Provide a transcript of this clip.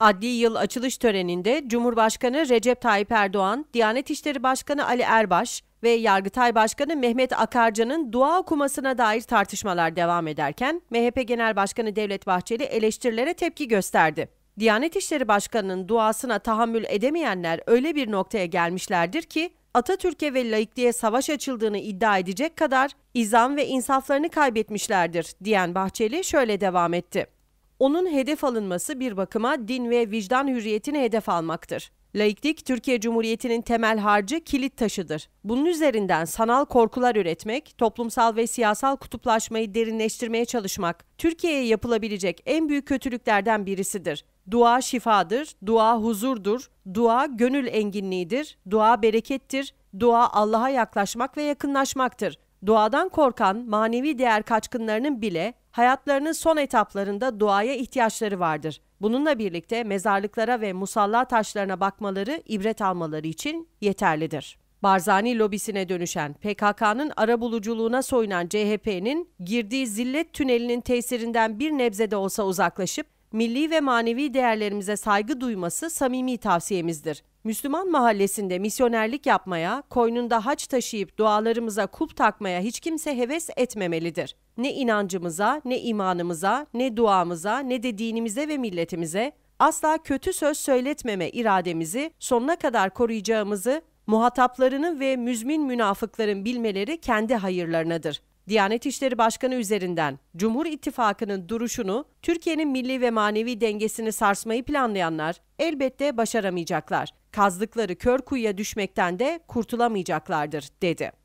Adli yıl açılış töreninde Cumhurbaşkanı Recep Tayyip Erdoğan, Diyanet İşleri Başkanı Ali Erbaş ve Yargıtay Başkanı Mehmet Akarca'nın dua okumasına dair tartışmalar devam ederken MHP Genel Başkanı Devlet Bahçeli eleştirilere tepki gösterdi. Diyanet İşleri Başkanı'nın duasına tahammül edemeyenler öyle bir noktaya gelmişlerdir ki Atatürk'e ve laikliğe savaş açıldığını iddia edecek kadar izan ve insaflarını kaybetmişlerdir diyen Bahçeli şöyle devam etti onun hedef alınması bir bakıma din ve vicdan hürriyetini hedef almaktır. Laiklik Türkiye Cumhuriyeti'nin temel harcı kilit taşıdır. Bunun üzerinden sanal korkular üretmek, toplumsal ve siyasal kutuplaşmayı derinleştirmeye çalışmak Türkiye'ye yapılabilecek en büyük kötülüklerden birisidir. Dua şifadır, dua huzurdur, dua gönül enginliğidir, dua berekettir, dua Allah'a yaklaşmak ve yakınlaşmaktır. Duadan korkan manevi değer kaçkınlarının bile hayatlarının son etaplarında duaya ihtiyaçları vardır. Bununla birlikte mezarlıklara ve musalla taşlarına bakmaları, ibret almaları için yeterlidir. Barzani lobisine dönüşen PKK'nın arabuluculuğuna soyunan CHP'nin girdiği zillet tünelinin tesirinden bir nebze de olsa uzaklaşıp milli ve manevi değerlerimize saygı duyması samimi tavsiyemizdir. Müslüman mahallesinde misyonerlik yapmaya, koynunda haç taşıyıp dualarımıza kulp takmaya hiç kimse heves etmemelidir. Ne inancımıza, ne imanımıza, ne duamıza, ne de dinimize ve milletimize asla kötü söz söyletmeme irademizi sonuna kadar koruyacağımızı muhataplarının ve müzmin münafıkların bilmeleri kendi hayırlarınadır. Diyanet İşleri Başkanı üzerinden Cumhur İttifakı'nın duruşunu Türkiye'nin milli ve manevi dengesini sarsmayı planlayanlar elbette başaramayacaklar. Kazdıkları kör kuyuya düşmekten de kurtulamayacaklardır dedi.